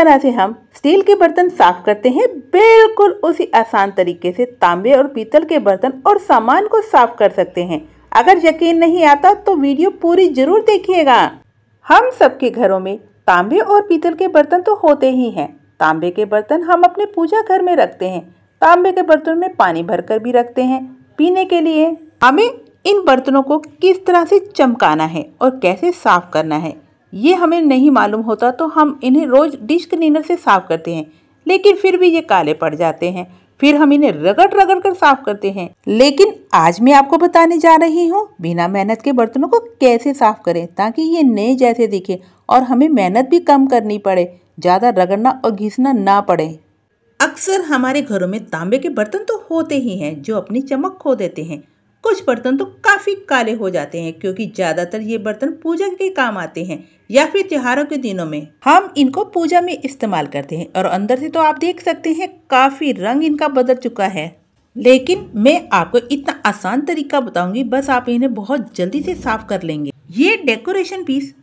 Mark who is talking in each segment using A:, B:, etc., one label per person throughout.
A: तरह से हम स्टील के बर्तन साफ करते हैं बिल्कुल उसी आसान तरीके से तांबे और पीतल के बर्तन और सामान को साफ कर सकते हैं अगर यकीन नहीं आता तो वीडियो पूरी जरूर देखिएगा हम सबके घरों में तांबे और पीतल के बर्तन तो होते ही हैं तांबे के बर्तन हम अपने पूजा घर में रखते हैं तांबे के बर्तन में पानी भरकर भी रखते हैं पीने के लिए हमें इन बर्तनों को किस तरह से चमकाना है और कैसे साफ करना है ये हमें नहीं मालूम होता तो हम इन्हें रोज़ डिश क्लीनर से साफ़ करते हैं लेकिन फिर भी ये काले पड़ जाते हैं फिर हम इन्हें रगड़ रगड़ कर साफ करते हैं लेकिन आज मैं आपको बताने जा रही हूँ बिना मेहनत के बर्तनों को कैसे साफ करें ताकि ये नए जैसे दिखे और हमें मेहनत भी कम करनी पड़े ज़्यादा रगड़ना और घिसना ना पड़े अक्सर हमारे घरों में तांबे के बर्तन तो होते ही हैं जो अपनी चमक खो देते हैं कुछ बर्तन तो काफ़ी काले हो जाते हैं क्योंकि ज़्यादातर ये बर्तन पूजा के काम आते हैं या फिर त्योहारों के दिनों में हम इनको पूजा में इस्तेमाल करते हैं और अंदर से तो आप देख सकते हैं काफ़ी रंग इनका बदल चुका है लेकिन मैं आपको इतना आसान तरीका बताऊंगी बस आप इन्हें बहुत जल्दी से साफ कर लेंगे ये डेकोरेशन पीस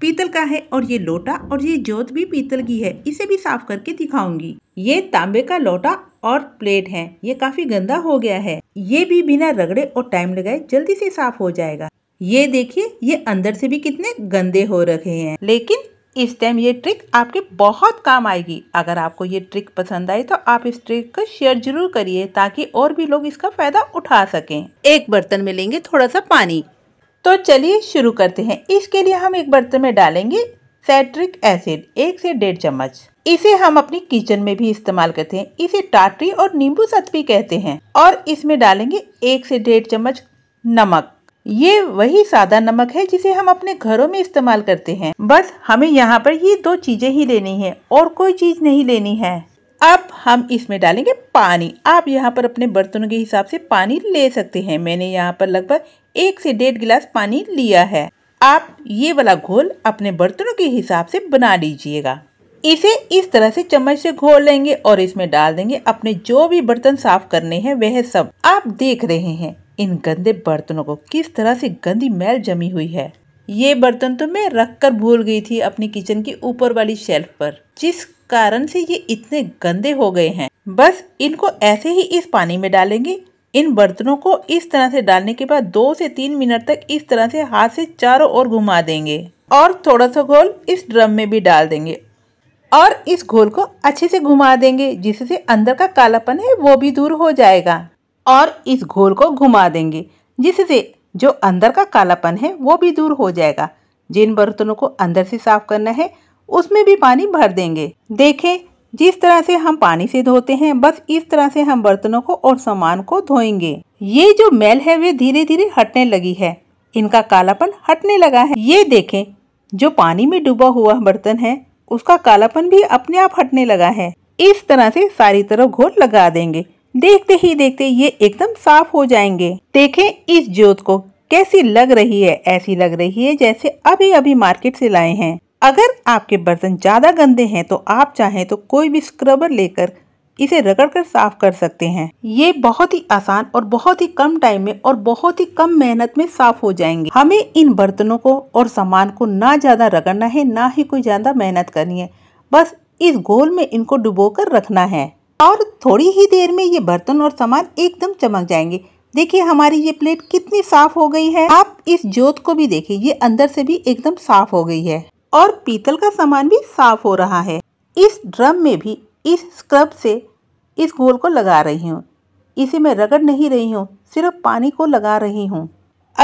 A: पीतल का है और ये लोटा और ये जोत भी पीतल की है इसे भी साफ करके दिखाऊंगी ये तांबे का लोटा और प्लेट है ये काफी गंदा हो गया है ये भी बिना रगड़े और टाइम लगाए जल्दी से साफ हो जाएगा ये देखिए ये अंदर से भी कितने गंदे हो रखे हैं लेकिन इस टाइम ये ट्रिक आपके बहुत काम आएगी अगर आपको ये ट्रिक पसंद आए तो आप इस ट्रिक को शेयर जरूर करिए ताकि और भी लोग इसका फायदा उठा सकें एक बर्तन में लेंगे थोड़ा सा पानी तो चलिए शुरू करते हैं इसके लिए हम एक बर्तन में डालेंगे सैट्रिक एसिड एक से डेढ़ चम्मच इसे हम अपनी किचन में भी इस्तेमाल करते हैं इसे टाटरी और नींबू सत भी कहते हैं और इसमें डालेंगे एक से डेढ़ चम्मच नमक ये वही सादा नमक है जिसे हम अपने घरों में इस्तेमाल करते हैं बस हमें यहाँ पर ये दो चीज़ें ही लेनी है और कोई चीज़ नहीं लेनी है अब हम इसमें डालेंगे पानी आप यहाँ पर अपने बर्तनों के हिसाब से पानी ले सकते हैं मैंने यहाँ पर लगभग एक से डेढ़ गिलास पानी लिया है आप ये वाला घोल अपने बर्तनों के हिसाब से बना लीजिएगा इसे इस तरह से चम्मच से घोल लेंगे और इसमें डाल देंगे अपने जो भी बर्तन साफ करने हैं वह सब आप देख रहे हैं इन गंदे बर्तनों को किस तरह से गंदी मैल जमी हुई है ये बर्तन तो मैं रख कर भूल गई थी अपनी किचन की ऊपर वाली शेल्फ पर जिस कारण से ये इतने गंदे हो गए हैं बस इनको ऐसे ही इस पानी में डालेंगे इन बर्तनों को इस तरह से डालने के बाद दो से तीन मिनट तक इस तरह से हाथ से चारों ओर घुमा देंगे और थोड़ा सा घोल इस ड्रम में भी डाल देंगे और इस घोल को अच्छे से घुमा देंगे जिससे अंदर का कालापन है वो भी दूर हो जाएगा और इस घोल को घुमा देंगे जिससे जो अंदर का कालापन है वो भी दूर हो जाएगा जिन बर्तनों को अंदर से साफ करना है उसमें भी पानी भर देंगे देखें जिस तरह से हम पानी से धोते हैं बस इस तरह से हम बर्तनों को और सामान को धोएंगे ये जो मैल है वे धीरे धीरे हटने लगी है इनका कालापन हटने लगा है ये देखें जो पानी में डूबा हुआ बर्तन है उसका कालापन भी अपने आप हटने लगा है इस तरह से सारी तरफ घोल लगा देंगे देखते ही देखते ये एकदम साफ हो जाएंगे देखें इस ज्योत को कैसी लग रही है ऐसी लग रही है जैसे अभी अभी मार्केट से लाए हैं अगर आपके बर्तन ज़्यादा गंदे हैं तो आप चाहें तो कोई भी स्क्रबर लेकर इसे रगड़ कर साफ कर सकते हैं ये बहुत ही आसान और बहुत ही कम टाइम में और बहुत ही कम मेहनत में साफ हो जाएंगे हमें इन बर्तनों को और सामान को ना ज़्यादा रगड़ना है ना ही कोई ज़्यादा मेहनत करनी है बस इस गोल में इनको डुबो कर रखना है और थोड़ी ही देर में ये बर्तन और सामान एकदम चमक जाएंगे देखिए हमारी ये प्लेट कितनी साफ हो गई है आप इस जोत को भी देखिए ये अंदर से भी एकदम साफ हो गई है और पीतल का सामान भी साफ हो रहा है इस ड्रम में भी इस स्क्रब से इस घोल को लगा रही हूँ इसे मैं रगड़ नहीं रही हूँ सिर्फ पानी को लगा रही हूँ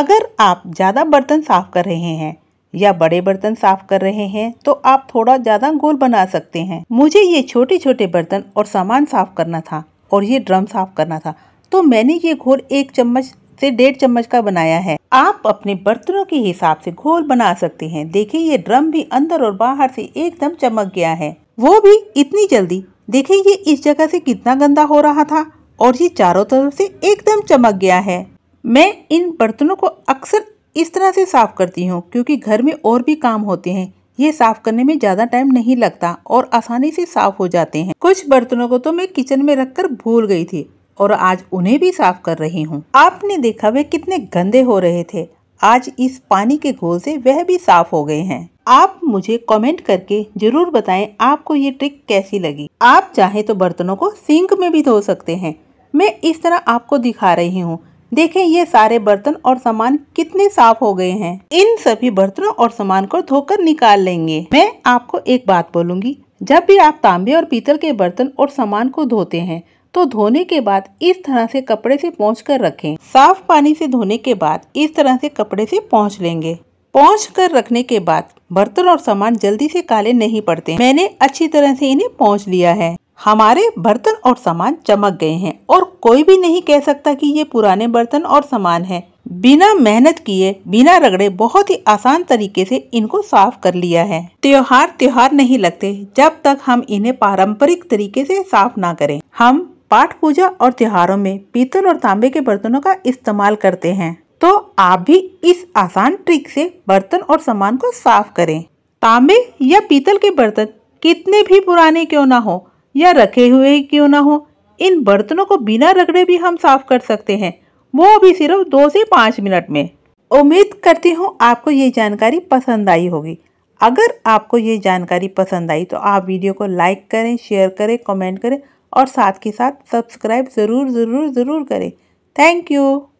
A: अगर आप ज़्यादा बर्तन साफ कर रहे हैं या बड़े बर्तन साफ कर रहे हैं तो आप थोड़ा ज़्यादा गोल बना सकते हैं मुझे ये छोटे छोटे बर्तन और सामान साफ करना था और ये ड्रम साफ करना था तो मैंने ये घोल एक चम्मच से डेढ़ चम्मच का बनाया है आप अपने बर्तनों के हिसाब से घोल बना सकते हैं देखिए ये ड्रम भी अंदर और बाहर से एकदम चमक गया है वो भी इतनी जल्दी देखिए ये इस जगह से कितना गंदा हो रहा था और ये चारों तरफ से एकदम चमक गया है मैं इन बर्तनों को अक्सर इस तरह से साफ करती हूँ क्योंकि घर में और भी काम होते हैं ये साफ करने में ज़्यादा टाइम नहीं लगता और आसानी से साफ हो जाते हैं कुछ बर्तनों को तो मैं किचन में रखकर भूल गई थी और आज उन्हें भी साफ कर रही हूँ आपने देखा वे कितने गंदे हो रहे थे आज इस पानी के घोल से वह भी साफ हो गए हैं आप मुझे कमेंट करके जरूर बताएं आपको ये ट्रिक कैसी लगी आप चाहे तो बर्तनों को सिंक में भी धो सकते हैं मैं इस तरह आपको दिखा रही हूँ देखें ये सारे बर्तन और सामान कितने साफ हो गए हैं इन सभी बर्तनों और सामान को धोकर निकाल लेंगे मैं आपको एक बात बोलूंगी जब भी आप तांबे और पीतल के बर्तन और सामान को धोते हैं तो धोने के बाद इस तरह से कपड़े से पहुँच कर रखें साफ पानी से धोने के बाद इस तरह से कपड़े से पहुँच लेंगे पहुँच कर रखने के बाद बर्तन और सामान जल्दी से काले नहीं पड़ते मैंने अच्छी तरह से इन्हें पहुँच लिया है हमारे बर्तन और सामान चमक गए हैं और कोई भी नहीं कह सकता कि ये पुराने बर्तन और सामान है बिना मेहनत किए बिना रगड़े बहुत ही आसान तरीके से इनको साफ कर लिया है त्योहार त्योहार नहीं लगते जब तक हम इन्हें पारंपरिक तरीके से साफ ना करें हम पाठ पूजा और त्योहारों में पीतल और तांबे के बर्तनों का इस्तेमाल करते हैं तो आप भी इस आसान ट्रिक से बर्तन और सामान को साफ करें तांबे या पीतल के बर्तन कितने भी पुराने क्यों ना हो या रखे हुए क्यों ना हो इन बर्तनों को बिना रगड़े भी हम साफ कर सकते हैं वो भी सिर्फ दो से पाँच मिनट में उम्मीद करती हूँ आपको ये जानकारी पसंद आई होगी अगर आपको ये जानकारी पसंद आई तो आप वीडियो को लाइक करें शेयर करें कमेंट करें और साथ के साथ सब्सक्राइब ज़रूर ज़रूर ज़रूर करें थैंक यू